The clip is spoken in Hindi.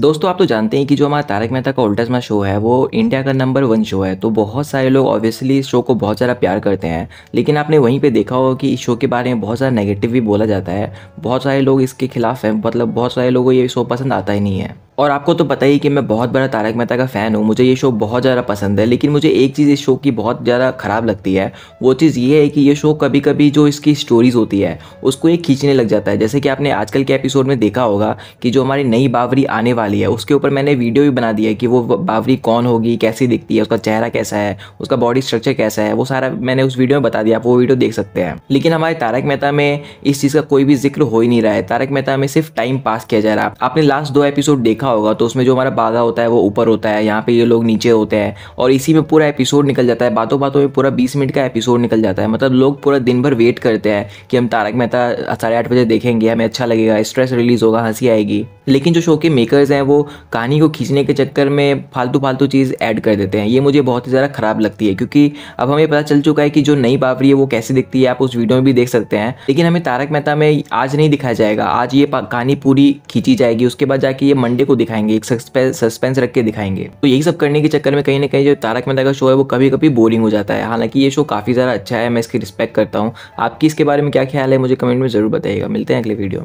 दोस्तों आप तो जानते हैं कि जो हमारा तारक मेहता का उल्टा चश्मा शो है वो इंडिया का नंबर वन शो है तो बहुत सारे लोग ऑब्वियसली इस शो को बहुत ज़्यादा प्यार करते हैं लेकिन आपने वहीं पे देखा होगा कि इस शो के बारे में बहुत ज़्यादा नेगेटिव भी बोला जाता है बहुत सारे लोग इसके खिलाफ हैं मतलब बहुत सारे लोगों को ये शो पसंद आता ही नहीं है और आपको तो पता ही कि मैं बहुत बड़ा तारक मेहता का फ़ैन हूँ मुझे ये शो बहुत ज़्यादा पसंद है लेकिन मुझे एक चीज़ इस शो की बहुत ज़्यादा ख़राब लगती है वो चीज़ ये है कि ये शो कभी कभी जो इसकी स्टोरीज़ होती है उसको ये खींचने लग जाता है जैसे कि आपने आजकल के एपिसोड में देखा होगा कि जो हमारी नई बावरी आने वाली है उसके ऊपर मैंने वीडियो भी बना दिया है कि वो बावरी कौन होगी कैसी दिखती है उसका चेहरा कैसा है उसका बॉडी स्ट्रक्चर कैसा है वो सारा मैंने उस वीडियो में बता दिया आप वो वीडियो देख सकते हैं लेकिन हमारे तारक मेहता में इस चीज़ का कोई भी जिक्र हो ही नहीं रहा है तारक मेहता में सिर्फ टाइम पास किया जा रहा है आपने लास्ट दो एपिसोड देखा देखा होगा तो उसमें जो हमारा बाघा होता है वो ऊपर होता है यहाँ पे ये लोग नीचे होते हैं और इसी में पूरा एपिसोड निकल जाता है बातों बातों में पूरा बीस मिनट का एपिसोड निकल जाता है मतलब लोग पूरा दिन भर वेट करते हैं कि हम तारक मेहता साढ़े आठ बजे देखेंगे हमें अच्छा लगेगा स्ट्रेस रिलीज होगा हंसी आएगी लेकिन जो शो के मेकर्स हैं वो कहानी को खींचने के चक्कर में फालतू फालतू चीज़ ऐड कर देते हैं ये मुझे बहुत ही ज़्यादा ख़राब लगती है क्योंकि अब हमें पता चल चुका है कि जो नई बाबरी है वो कैसे दिखती है आप उस वीडियो में भी देख सकते हैं लेकिन हमें तारक मेहता में आज नहीं दिखाया जाएगा आज ये कहानी पूरी खींची जाएगी उसके बाद जाके ये मंडे को दिखाएंगे एक सस्पेंस रख के दिखाएंगे तो यही सब करने के चक्कर में कहीं ना कहीं जो तारक मेहता का शो है वो कभी कभी बोरिंग हो जाता है हालांकि ये शो काफ़ी ज़्यादा अच्छा है मैं इसकी रिस्पेक्ट करता हूँ आपकी इसके बारे में क्या ख्याल है मुझे कमेंट में ज़रूर बताइएगा मिलते हैं अगले वीडियो